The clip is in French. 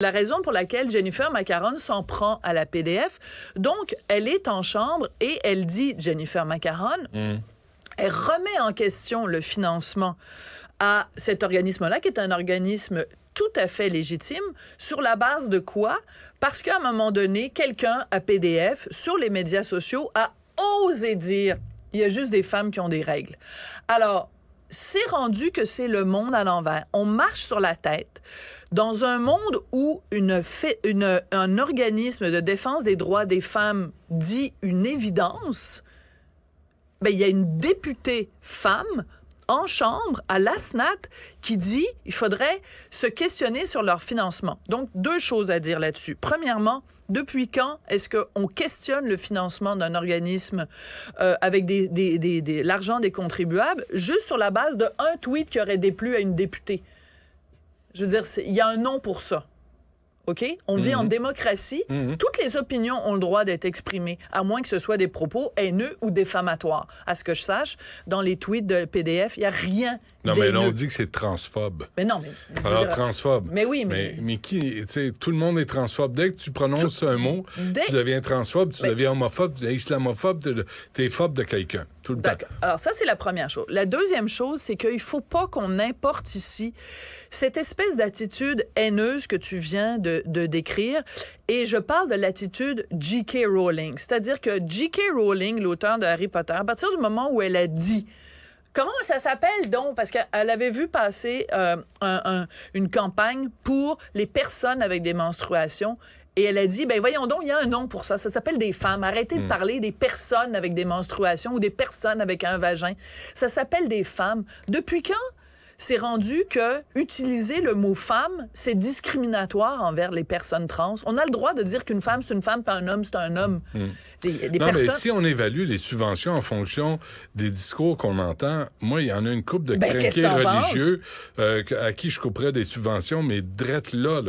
La raison pour laquelle Jennifer Macaron s'en prend à la PDF, donc elle est en chambre et elle dit, Jennifer Macaron, mm. elle remet en question le financement à cet organisme-là, qui est un organisme tout à fait légitime, sur la base de quoi? Parce qu'à un moment donné, quelqu'un à PDF, sur les médias sociaux, a osé dire, il y a juste des femmes qui ont des règles. Alors, c'est rendu que c'est le monde à l'envers. On marche sur la tête dans un monde où un organisme de défense des droits des femmes dit une évidence. Ben, il y a une députée femme en chambre à l'ASNAT qui dit il faudrait se questionner sur leur financement. Donc, deux choses à dire là-dessus. Premièrement, depuis quand est-ce qu'on questionne le financement d'un organisme euh, avec des, l'argent des contribuables juste sur la base d'un tweet qui aurait déplu à une députée? Je veux dire, il y a un nom pour ça. OK? On vit en mhm. démocratie. Mhm. Toutes les opinions ont le droit d'être exprimées, à moins que ce soit des propos haineux ou défamatoires. À ce que je sache, dans les tweets de PDF, il n'y a rien. Non, mais là, on dit que c'est transphobe. Mais non, mais. Alors, transphobe. Mais oui, mais. Mais, qui. Tu sais, tout le monde est transphobe. Dès que tu prononces un mot, tu deviens transphobe, tu deviens homophobe, tu deviens islamophobe, tu es phobe de quelqu'un. Tout le temps. Alors, ça, c'est la première chose. La deuxième chose, c'est qu'il ne faut pas qu'on importe ici cette espèce d'attitude haineuse que tu viens de de, décrire. Et je parle de l'attitude J.K. Rowling. C'est-à-dire que J.K. Rowling, l'auteur de Harry Potter, à partir du moment où elle a dit Comment ça s'appelle donc? Parce qu'elle avait vu passer euh, une campagne pour les personnes avec des menstruations. Et elle a dit, ben voyons donc, il y a un nom pour ça. Ça s'appelle des femmes. Arrêtez de hmm. parler des personnes avec des menstruations ou des personnes avec un vagin. Ça s'appelle des femmes. Depuis quand c'est rendu que utiliser le mot femme, c'est discriminatoire envers les personnes trans. On a le droit de dire qu'une femme, c'est une femme, pas un homme, c'est un homme. Hmm. mais si on évalue les subventions en fonction des discours qu'on entend, moi, il y en a une coupe de ben, religieux euh, à qui je couperais des subventions, mais drette là, là.